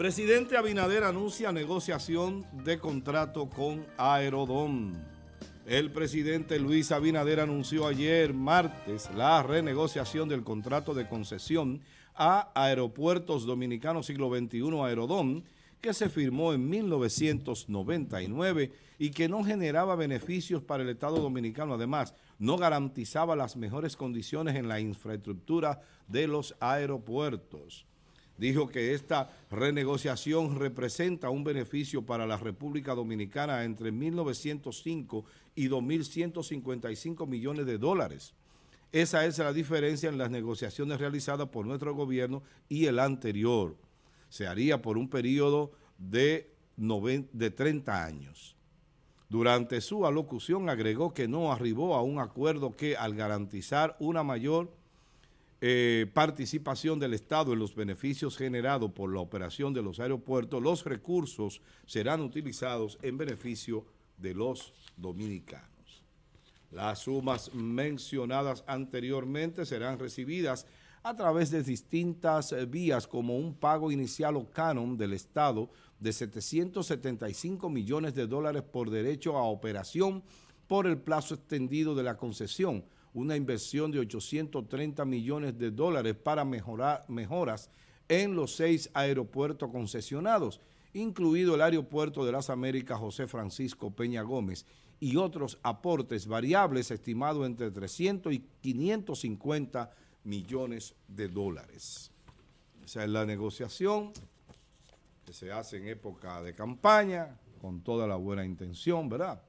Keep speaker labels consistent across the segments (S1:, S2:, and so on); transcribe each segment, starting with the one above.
S1: Presidente Abinader anuncia negociación de contrato con Aerodón. El presidente Luis Abinader anunció ayer martes la renegociación del contrato de concesión a Aeropuertos Dominicanos Siglo XXI Aerodón, que se firmó en 1999 y que no generaba beneficios para el Estado Dominicano. Además, no garantizaba las mejores condiciones en la infraestructura de los aeropuertos dijo que esta renegociación representa un beneficio para la República Dominicana entre 1.905 y 2.155 millones de dólares. Esa es la diferencia en las negociaciones realizadas por nuestro gobierno y el anterior. Se haría por un periodo de, de 30 años. Durante su alocución agregó que no arribó a un acuerdo que al garantizar una mayor eh, participación del Estado en los beneficios generados por la operación de los aeropuertos, los recursos serán utilizados en beneficio de los dominicanos. Las sumas mencionadas anteriormente serán recibidas a través de distintas eh, vías como un pago inicial o canon del Estado de 775 millones de dólares por derecho a operación por el plazo extendido de la concesión, una inversión de 830 millones de dólares para mejorar, mejoras en los seis aeropuertos concesionados, incluido el Aeropuerto de las Américas José Francisco Peña Gómez, y otros aportes variables estimados entre 300 y 550 millones de dólares. Esa es la negociación que se hace en época de campaña, con toda la buena intención, ¿verdad?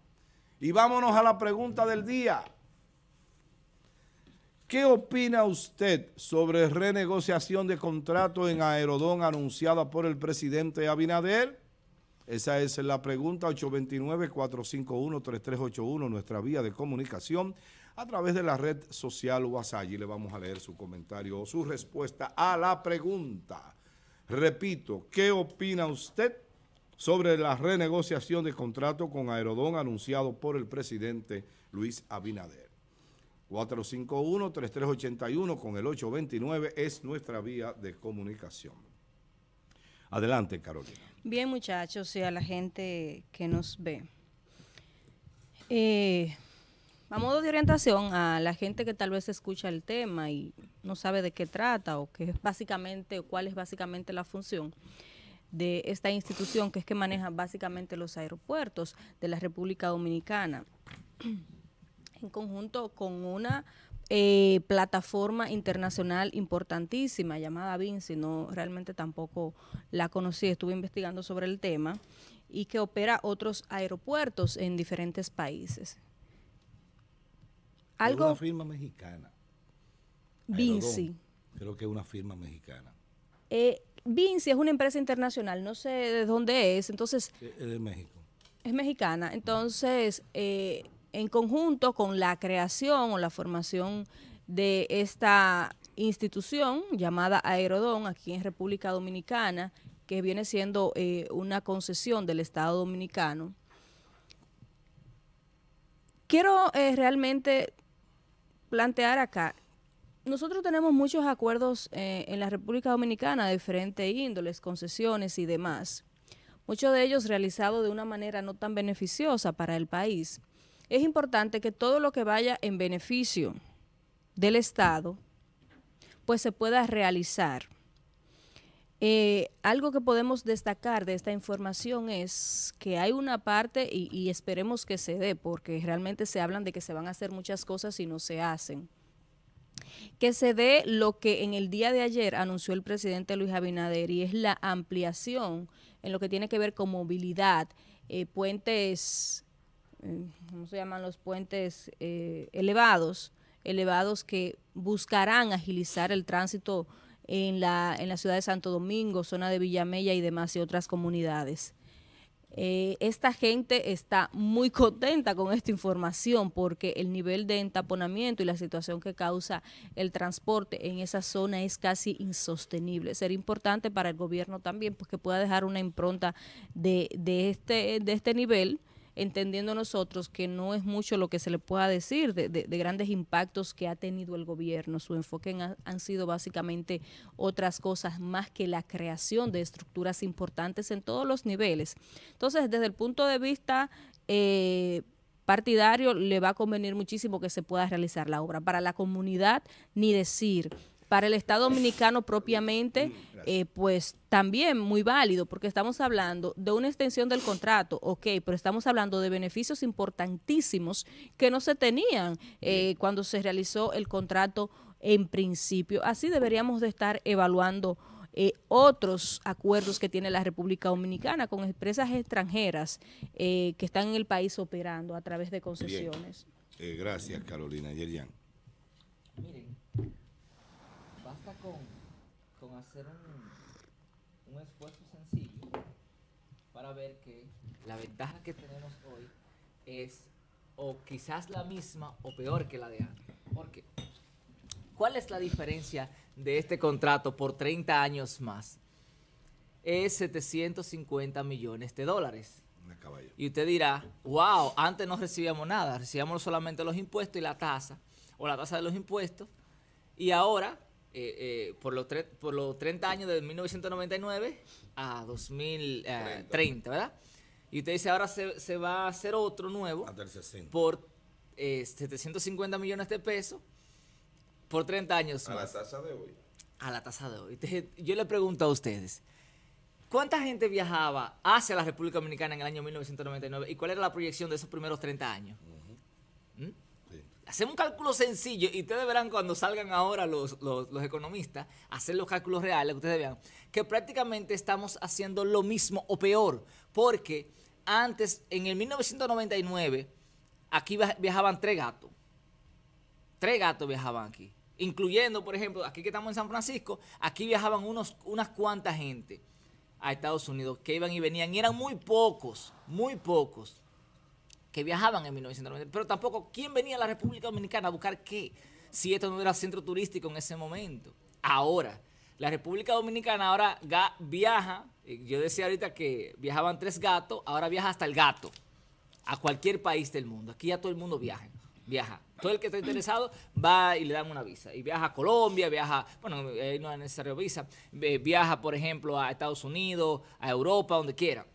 S1: Y vámonos a la pregunta del día. ¿Qué opina usted sobre renegociación de contrato en Aerodón anunciada por el presidente Abinader? Esa es la pregunta 829-451-3381, nuestra vía de comunicación a través de la red social WhatsApp. Y le vamos a leer su comentario o su respuesta a la pregunta. Repito, ¿qué opina usted sobre la renegociación de contrato con Aerodón anunciado por el presidente Luis Abinader? 451-3381 con el 829 es nuestra vía de comunicación. Adelante, Carolina.
S2: Bien, muchachos, y a la gente que nos ve. Eh, a modo de orientación a la gente que tal vez escucha el tema y no sabe de qué trata o qué es básicamente o cuál es básicamente la función de esta institución que es que maneja básicamente los aeropuertos de la República Dominicana en conjunto con una eh, plataforma internacional importantísima llamada Vinci, no realmente tampoco la conocí, estuve investigando sobre el tema y que opera otros aeropuertos en diferentes países.
S1: Algo es una firma mexicana.
S2: Vinci.
S1: Creo que es una firma mexicana.
S2: Vinci eh, es una empresa internacional, no sé de dónde es, entonces... Es de México. Es mexicana, entonces eh, en conjunto con la creación o la formación de esta institución llamada Aerodón aquí en República Dominicana, que viene siendo eh, una concesión del Estado Dominicano. Quiero eh, realmente plantear acá, nosotros tenemos muchos acuerdos eh, en la República Dominicana de diferentes índoles, concesiones y demás, muchos de ellos realizados de una manera no tan beneficiosa para el país es importante que todo lo que vaya en beneficio del Estado, pues se pueda realizar. Eh, algo que podemos destacar de esta información es que hay una parte, y, esperemos que se dé, porque realmente se hablan de que se van a hacer muchas cosas y no se hacen, que se dé lo que en el día de ayer anunció el presidente Luis Abinader, y es la ampliación en lo que tiene que ver con movilidad, eh, puentes eh, ¿cómo se llaman los puentes eh, elevados? Elevados que buscarán agilizar el tránsito en la, ciudad de Santo Domingo, zona de Villamella y demás y otras comunidades. Eh, esta gente está muy contenta con esta información porque el nivel de entaponamiento y la situación que causa el transporte en esa zona es casi insostenible. sería importante para el gobierno también porque que pueda dejar una impronta de, de este, de este nivel entendiendo nosotros que no es mucho lo que se le pueda decir de, grandes impactos que ha tenido el gobierno. Su enfoque han sido básicamente otras cosas más que la creación de estructuras importantes en todos los niveles. Entonces, desde el punto de vista... Eh, partidario le va a convenir muchísimo que se pueda realizar la obra. Para la comunidad, ni decir, para el Estado Dominicano propiamente, mm, eh, pues también muy válido, porque estamos hablando de una extensión del contrato, ok, pero estamos hablando de beneficios importantísimos que no se tenían eh, cuando se realizó el contrato en principio. Así deberíamos de estar evaluando eh, otros acuerdos que tiene la República Dominicana con empresas extranjeras que están en el país operando a través de concesiones.
S1: gracias, Carolina Yerian. Miren
S3: con, hacer
S2: un, un esfuerzo
S3: sencillo para ver que la ventaja que tenemos hoy es o quizás la misma o peor que la de antes. ¿Por ¿Cuál es la diferencia de este contrato por 30 años más? Es 750 millones de dólares. Y usted dirá, wow, antes no recibíamos nada, recibíamos solamente los impuestos y la tasa, o la tasa de los impuestos, y ahora eh, eh, por, los por los 30 años de 1999 a 2030, eh, ¿verdad? Y usted dice, ahora se, va a hacer otro nuevo por 750 millones de pesos por 30 años. A la tasa de hoy. A la tasa de hoy. yo le pregunto a ustedes, ¿cuánta gente viajaba hacia la República Dominicana en el año 1999 y cuál era la proyección de esos primeros 30 años? Hacemos un cálculo sencillo y ustedes verán cuando salgan ahora los, economistas hacer los cálculos reales, ustedes vean que prácticamente estamos haciendo lo mismo o peor, porque antes, en el 1999, aquí viajaban tres gatos. Tres gatos viajaban aquí, incluyendo, por ejemplo, aquí que estamos en San Francisco, aquí viajaban unos, unas cuantas gente a Estados Unidos que iban y venían y eran muy pocos, muy pocos que viajaban en 1990. Pero tampoco, ¿quién venía a la República Dominicana a buscar qué? Si esto no era centro turístico en ese momento. Ahora, la República Dominicana ahora viaja, eh, yo decía ahorita que viajaban tres gatos, ahora viaja hasta el gato, a cualquier país del mundo. Aquí ya todo el mundo viaja. Viaja. Todo el que está interesado va y le dan una visa. Y viaja a Colombia, viaja, bueno, no es necesario visa, eh, viaja, por ejemplo, a Estados Unidos, a Europa, donde quiera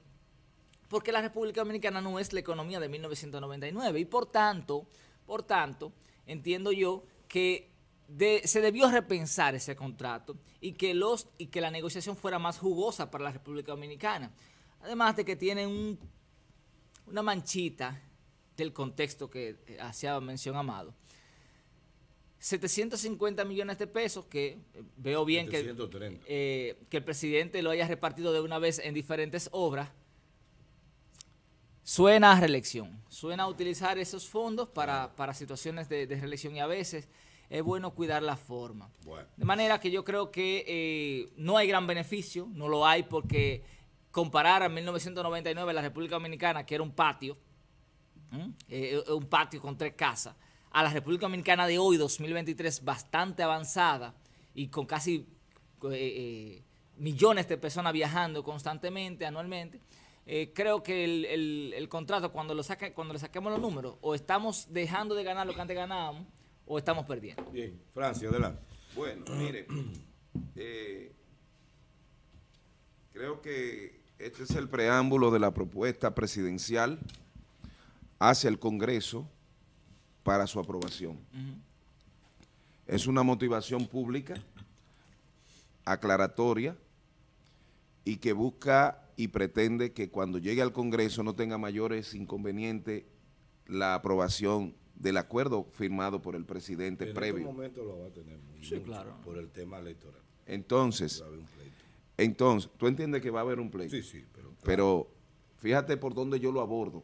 S3: porque la República Dominicana no es la economía de 1999 y por tanto, por tanto, entiendo yo que se debió repensar ese contrato y que, los, y que la negociación fuera más jugosa para la República Dominicana. Además de que tiene una manchita del contexto que eh, hacía mención Amado. 750 millones de pesos que eh, veo bien eh, que el presidente lo haya repartido de una vez en diferentes obras suena a reelección, suena a utilizar esos fondos para, situaciones de, reelección y a veces es bueno cuidar la forma. De manera que yo creo que eh, no hay gran beneficio, no lo hay porque comparar a 1999 la República Dominicana, que era un patio, eh, eh, un patio con tres casas, a la República Dominicana de hoy, 2023, bastante avanzada y con casi millones de personas viajando constantemente, anualmente, eh, creo que el, contrato, cuando lo cuando le saquemos los números, o estamos dejando de ganar lo que antes ganábamos, o estamos perdiendo.
S1: Bien, Francia, adelante.
S4: Bueno, mire, eh, creo que este es el preámbulo de la propuesta presidencial hacia el Congreso para su aprobación. Es una motivación pública, aclaratoria, y que busca y pretende que cuando llegue al Congreso no tenga mayores inconvenientes la aprobación del acuerdo firmado por el presidente previo. En este
S1: momento lo va a tener muy claro. por el tema electoral.
S4: Entonces, entonces, tú entiendes que va a haber un pleito. Sí, sí, pero, fíjate por dónde yo lo abordo.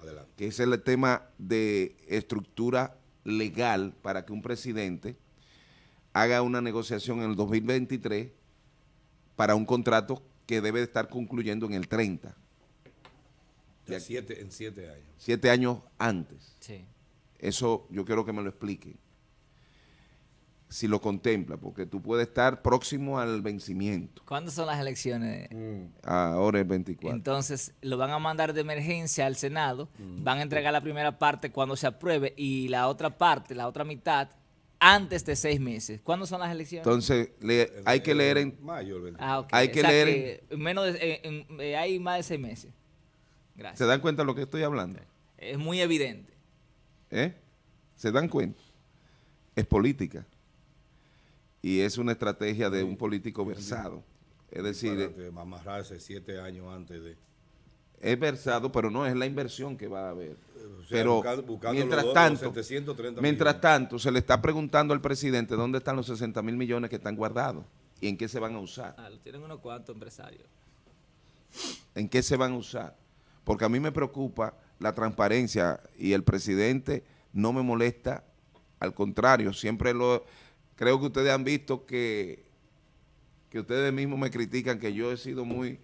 S4: Adelante. Que es el tema de estructura legal para que un presidente haga una negociación en el 2023 para un contrato que debe estar concluyendo en el 30. De siete, en siete años. Siete años antes. Sí. Eso yo quiero que me lo expliquen. Si lo contempla, porque tú puedes estar próximo al vencimiento.
S3: ¿Cuándo son las elecciones? Mm.
S4: Ahora el 24.
S3: Entonces, lo van a mandar de emergencia al Senado, mm. van a entregar la primera parte cuando se apruebe y la otra parte, la otra mitad, antes de seis meses. ¿Cuándo son las elecciones? Entonces,
S4: hay que leer en... Mayo. Ah, hay que leer
S3: Menos eh, hay más de seis meses. Gracias.
S4: ¿Se dan cuenta de lo que estoy hablando?
S3: Es muy evidente.
S4: ¿Eh? ¿Se dan cuenta? Es política. Y es una estrategia de un político versado. Es decir... Eh, amarrarse
S1: siete años antes de...
S4: Es versado, pero no es la inversión que va a haber. Pero mientras, tanto, mientras tanto, se le está preguntando al presidente dónde están los 60 mil millones que están guardados y en qué se van a usar.
S3: Ah, lo tienen unos cuantos empresarios.
S4: ¿En qué se van a usar? Porque a mí me preocupa la transparencia y el presidente no me molesta, al contrario, siempre lo... Creo que ustedes han visto que, que ustedes mismos me critican que yo he sido muy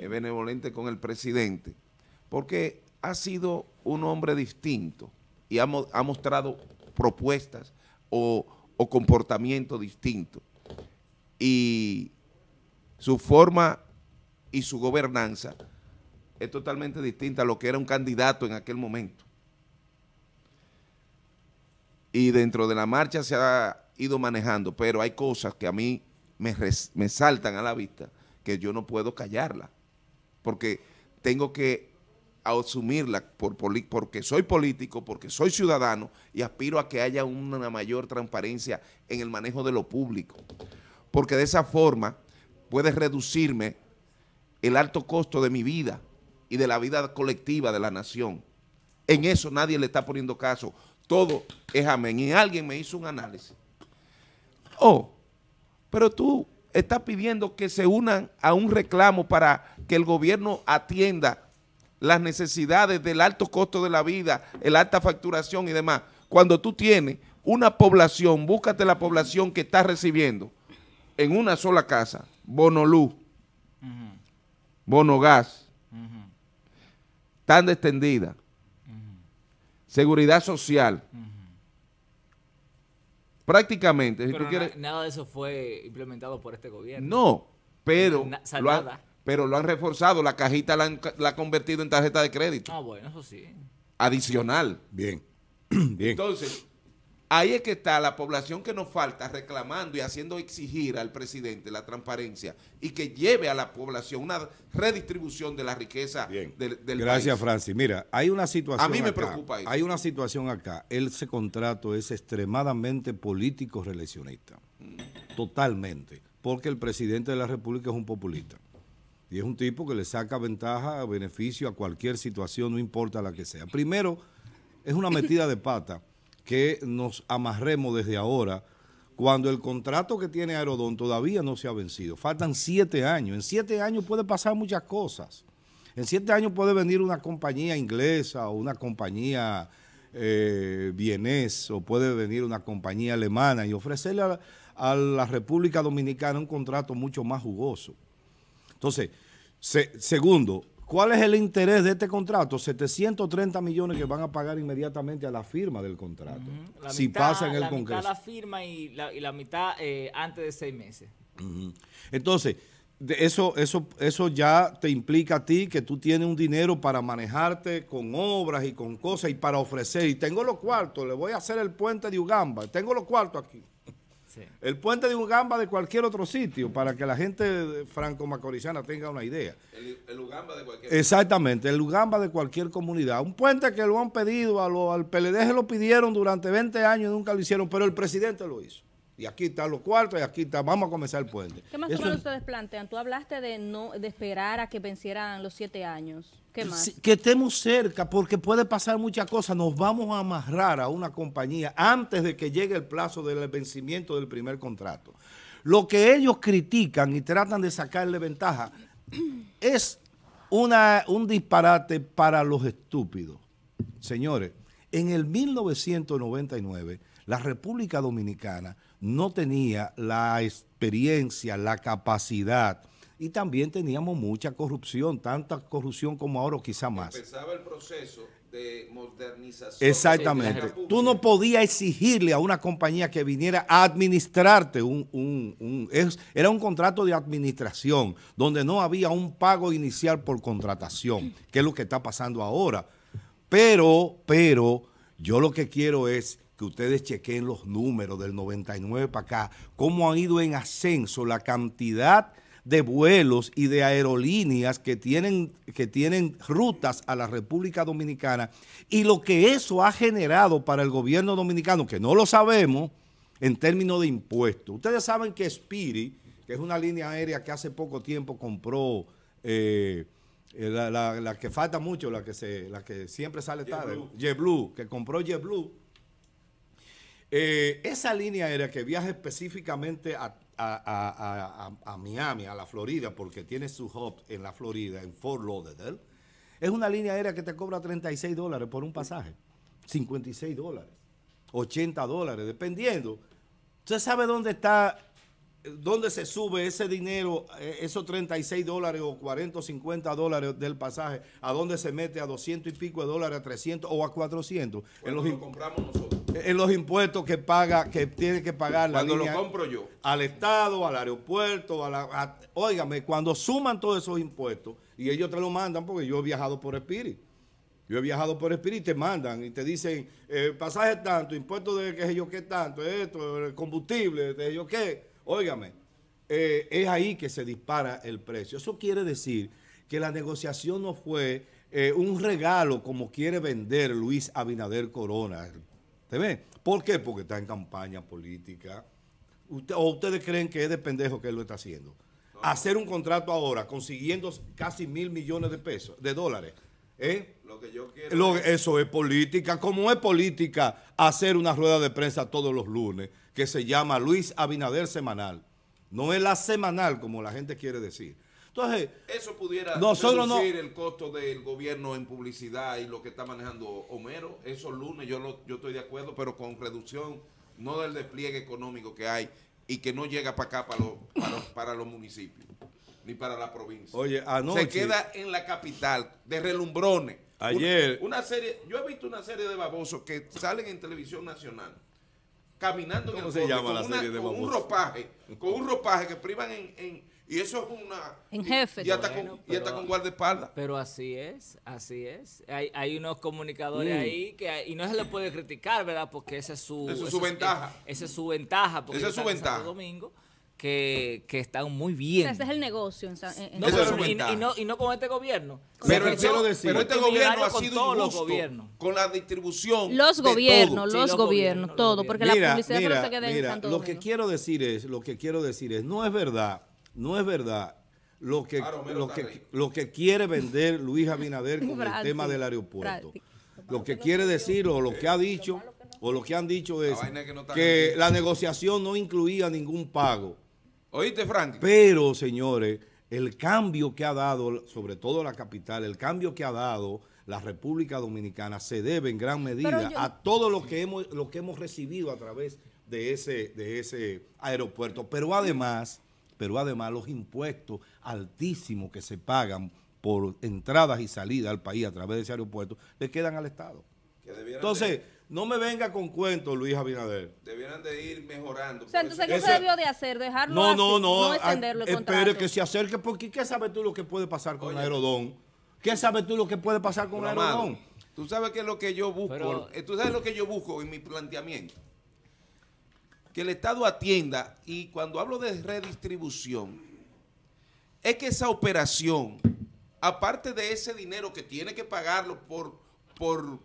S4: eh, benevolente con el presidente, porque ha sido un hombre distinto y ha, mostrado propuestas o, comportamiento distinto. Y su forma y su gobernanza es totalmente distinta a lo que era un candidato en aquel momento. Y dentro de la marcha se ha ido manejando, pero hay cosas que a mí me, me saltan a la vista que yo no puedo callarla, porque tengo que a asumirla por, porque soy político, porque soy ciudadano y aspiro a que haya una mayor transparencia en el manejo de lo público. Porque de esa forma puede reducirme el alto costo de mi vida y de la vida colectiva de la nación. En eso nadie le está poniendo caso. Todo es amén. Y alguien me hizo un análisis. Oh, pero tú estás pidiendo que se unan a un reclamo para que el gobierno atienda las necesidades del alto costo de la vida, el alta facturación y demás. Cuando tú tienes una población, búscate la población que estás recibiendo en una sola casa, bono luz, bono gas, tan extendida, seguridad social. Prácticamente,
S3: Nada de eso fue implementado por este gobierno. No,
S4: pero pero lo han reforzado. La cajita la han, convertido en tarjeta de crédito.
S3: Ah, bueno, eso sí.
S4: Adicional. Bien.
S3: Entonces,
S4: ahí es que está la población que nos falta reclamando y haciendo exigir al presidente la transparencia y que lleve a la población una redistribución de la riqueza Bien. del, país. Gracias,
S1: Francis. Mira, hay una situación. A mí me preocupa eso. Hay una situación acá. Ese contrato es extremadamente político-reeleccionista. Mm. Totalmente. Porque el presidente de la República es un populista. Y es un tipo que le saca ventaja, beneficio a cualquier situación, no importa la que sea. Primero, es una metida de pata que nos amarremos desde ahora cuando el contrato que tiene Aerodón todavía no se ha vencido. Faltan siete años. En siete años puede pasar muchas cosas. En siete años puede venir una compañía inglesa o una compañía eh, vienés o puede venir una compañía alemana y ofrecerle a la República Dominicana un contrato mucho más jugoso. Entonces, segundo, ¿cuál es el interés de este contrato? 730 millones que van a pagar inmediatamente a la firma del contrato. si pasa en el la Mitad la
S3: firma y la, y la mitad eh, antes de seis meses.
S1: Entonces, eso, eso, eso ya te implica a ti que tú tienes un dinero para manejarte con obras y con cosas y para ofrecer. Y tengo los cuartos, le voy a hacer el puente de Ugamba, tengo los cuartos aquí. El puente de Ugamba de cualquier otro sitio, para que la gente franco-macorizana tenga una idea. El, Ugamba de cualquier Exactamente, el Ugamba de cualquier comunidad. Un puente que lo han pedido, lo, al PLD lo pidieron durante 20 años y nunca lo hicieron, pero el presidente lo hizo y aquí están los cuartos, y aquí está, vamos a comenzar el puente. ¿Qué más Eso,
S2: ustedes plantean? Tú hablaste de no de esperar a que vencieran los siete años. ¿Qué más?
S1: Que estemos cerca, porque puede pasar muchas cosas. Nos vamos a amarrar a una compañía antes de que llegue el plazo del vencimiento del primer contrato. Lo que ellos critican y tratan de sacarle ventaja es una, un disparate para los estúpidos. Señores, en el 1999, la República Dominicana no tenía la experiencia, la capacidad y también teníamos mucha corrupción, tanta corrupción como ahora o quizá más.
S4: Empezaba el proceso de modernización. Exactamente. Tú no
S1: podías exigirle a una compañía que viniera a administrarte un, era un contrato de administración donde no había un pago inicial por contratación, que es lo que está pasando ahora. Pero, pero yo lo que quiero es ustedes chequen los números del 99 para acá, cómo ha ido en ascenso la cantidad de vuelos y de aerolíneas que tienen, que tienen rutas a la República Dominicana y lo que eso ha generado para el gobierno dominicano, que no lo sabemos en términos de impuestos. Ustedes saben que Spirit, que es una línea aérea que hace poco tiempo compró... Eh, la, que falta mucho, la que, se, la que siempre sale tarde, Blue, que compró JetBlue, eh, esa línea aérea que viaja específicamente a, Miami, a la Florida, porque tiene su hub en la Florida, en Fort Lauderdale, es una línea aérea que te cobra 36 dólares por un pasaje, 56 dólares, 80 dólares, dependiendo. Usted sabe dónde está, dónde se sube ese dinero, eh, esos 36 dólares o 40 o 50 dólares del pasaje, a dónde se mete a 200 y pico de dólares, a 300 o a 400. en los, lo compramos nosotros en los impuestos que paga, que tiene que pagar la Cuando lo compro yo. Al Estado, al aeropuerto, a la. óigame, cuando suman todos esos impuestos, y ellos te lo mandan, porque yo he viajado por Espíritu. Yo he viajado por Spirit y te mandan y te dicen eh, pasaje tanto, impuestos de que sé yo qué tanto, esto, el eh, combustible, de yo qué. Óigame, eh, es ahí que se dispara el precio. Eso quiere decir que la negociación no fue un regalo como quiere vender Luis Abinader Corona, ¿Por qué? Porque está en campaña política. ¿O ustedes creen que es de pendejo que él lo está haciendo? Hacer un contrato ahora consiguiendo casi mil millones de pesos, de dólares. ¿eh? Eso es política. ¿Cómo es política hacer una rueda de prensa todos los lunes que se llama Luis Abinader Semanal? No es la semanal como la gente quiere decir.
S4: Entonces, eso pudiera reducir el costo del gobierno en publicidad y lo que está manejando Homero. Esos lunes yo, yo estoy de acuerdo, pero con reducción no del despliegue económico que hay y que no llega para acá, para, los, para, los, municipios, ni para la provincia. Oye, Se queda en la capital, de relumbrones. Ayer... Una, serie, yo he visto una serie de babosos que salen en televisión nacional caminando en con con un ropaje, con un ropaje que privan en y eso es una... En jefe. Y, está con,
S3: guardaespaldas. Pero así es, así es. Hay, hay unos comunicadores mm. ahí que... y no se le puede criticar, ¿verdad? Porque esa es su... Esa es su ventaja. Esa es su ventaja. Porque esa es su ventaja. Domingo. Que, que, están muy bien.
S2: Ese es el negocio. En, en no, y, no, y no con este gobierno.
S3: Pero, quiero decir, pero este gobierno ha sido todos los gobiernos. con la distribución. Los gobiernos, los, gobiernos,
S2: todo. Porque mira, la publicidad se mira, Lo
S3: que quiero
S1: decir es, lo que quiero decir es, no es verdad no es verdad lo que, lo que, lo que quiere vender Luis Abinader con el tema del aeropuerto. Lo que quiere decir o lo que ha dicho o lo que han dicho es que, la negociación no incluía ningún pago. ¿Oíste, Frank? Pero, señores, el cambio que ha dado, sobre todo la capital, el cambio que ha dado la República Dominicana se debe en gran medida a todo lo que hemos lo que hemos recibido a través de ese de ese aeropuerto, pero además pero además los impuestos altísimos que se pagan por entradas y salidas al país a través de ese aeropuerto, le quedan al Estado.
S4: entonces,
S1: no me venga con cuentos, Luis Abinader.
S4: Debieran de ir mejorando.
S2: O sea, entonces, ¿qué se debió de hacer? ¿Dejarlo No, así, no, no. no espere que
S1: se acerque, porque ¿qué sabes tú lo que puede pasar con Aerodón? ¿Qué sabes tú lo que puede pasar con Aerodón?
S4: Tú sabes es lo que yo busco, eh, tú sabes lo que yo busco en mi planteamiento que el Estado atienda, y cuando hablo de redistribución, es que esa operación, aparte de ese dinero que tiene que pagarlo por, por,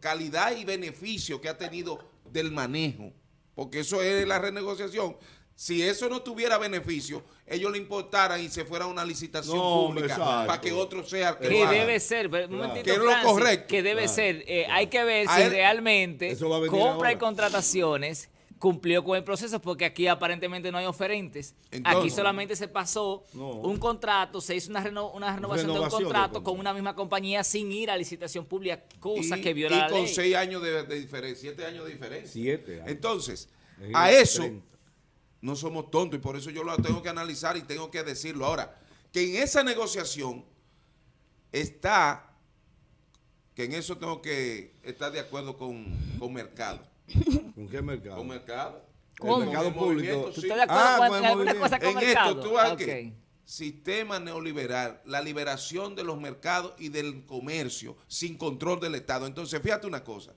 S4: calidad y beneficio que ha tenido del manejo, porque eso es la renegociación, si eso no tuviera beneficio, ellos le importaran y se fuera una licitación pública para que
S3: otro sea que, que debe ser, que lo Que debe ser, eh, hay que ver si realmente compra y contrataciones cumplió con el proceso porque aquí aparentemente no hay oferentes. aquí solamente se pasó un contrato, se hizo una, renovación, de un contrato con una misma compañía sin ir a licitación pública, cosa que viola y Y con
S4: seis años de, diferencia, siete años de diferencia. Siete Entonces, a eso no somos tontos y por eso yo lo tengo que analizar y tengo que decirlo. Ahora, que en esa negociación está, que en eso tengo que estar de acuerdo con, con Mercado ¿Con qué mercado? Con mercado. El mercado público. ah, con, alguna en esto, tú okay. sistema neoliberal, la liberación de los mercados y del comercio sin control del Estado. Entonces, fíjate una cosa.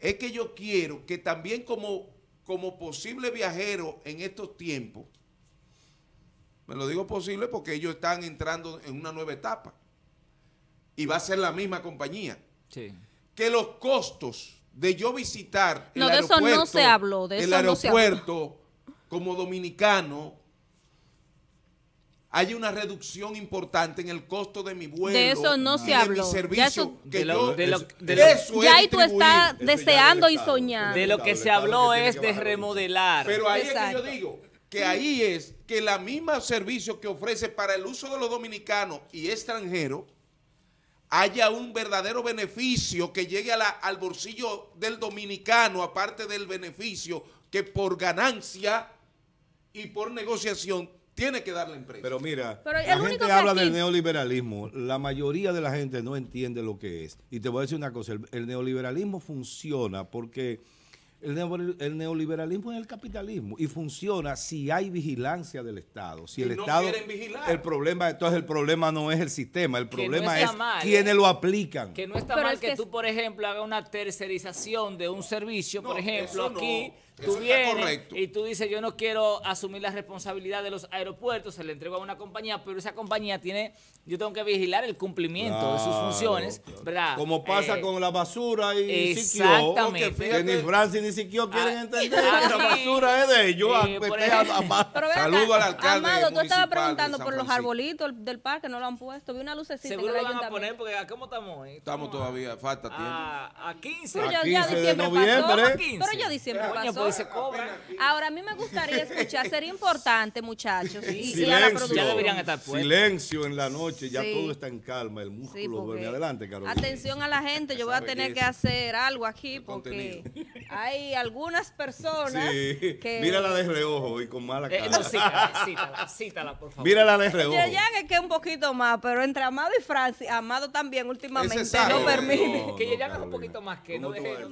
S4: Es que yo quiero que también como, como posible viajero en estos tiempos, me lo digo posible porque ellos están entrando en una nueva etapa y va a ser la misma compañía,
S3: que
S4: los costos de yo visitar el aeropuerto, aeropuerto como dominicano, hay una reducción
S3: importante en el costo de mi vuelo. De eso no se habló. De mi servicio ya tú
S2: estás deseando y soñando. De lo que se habló es de
S3: remodelar. Pero ahí es que yo
S4: digo que ahí es que la misma servicio que ofrece para el uso de los dominicanos y extranjeros haya un verdadero beneficio que llegue al bolsillo del dominicano, aparte del beneficio que por ganancia y por negociación tiene que dar la empresa. Pero mira, la gente habla del
S1: neoliberalismo, la mayoría de la gente no entiende lo que es. Y te voy a decir una cosa, el neoliberalismo funciona porque el, neoliberalismo es el capitalismo y funciona si hay vigilancia del Estado. Si el Estado. El problema, entonces el problema no es el sistema, el problema es quienes ¿eh? lo aplican. Que
S3: no está mal que, tú, por ejemplo, hagas una tercerización de un servicio, por ejemplo, aquí y tú dices, yo no quiero asumir la responsabilidad de los aeropuertos, se le entrego a una compañía, pero esa compañía tiene, yo tengo que vigilar el cumplimiento de sus funciones, ¿verdad? Como pasa eh, con
S1: la basura y Exactamente. que, ni Francis ni Siquio ah, quieren entender ah, la basura es de ellos.
S3: Eh, Saludo al alcalde
S2: Amado, tú estabas preguntando por los arbolitos del parque, no lo han puesto, vi una lucecita Seguro lo van a poner
S3: porque cómo estamos? Estamos, todavía, falta tiempo. A,
S2: 15. Pero de noviembre. Pero ya diciembre pasó. Pues se cobra Ahora, a mí me gustaría escuchar, sería importante, muchachos. Y,
S1: silencio, la Silencio en la noche, ya todo está en calma, el músculo Adelante, Carolina.
S2: Atención a la gente, yo voy a tener que hacer algo aquí porque hay algunas personas sí. que... Mírala
S1: de reojo y con mala eh, cara.
S3: cítala, cítala, por
S1: favor. Mírala de reojo. es
S2: que un poquito más, pero entre Amado y Francis, Amado también últimamente no permite. que
S3: ella es un poquito más que no deje...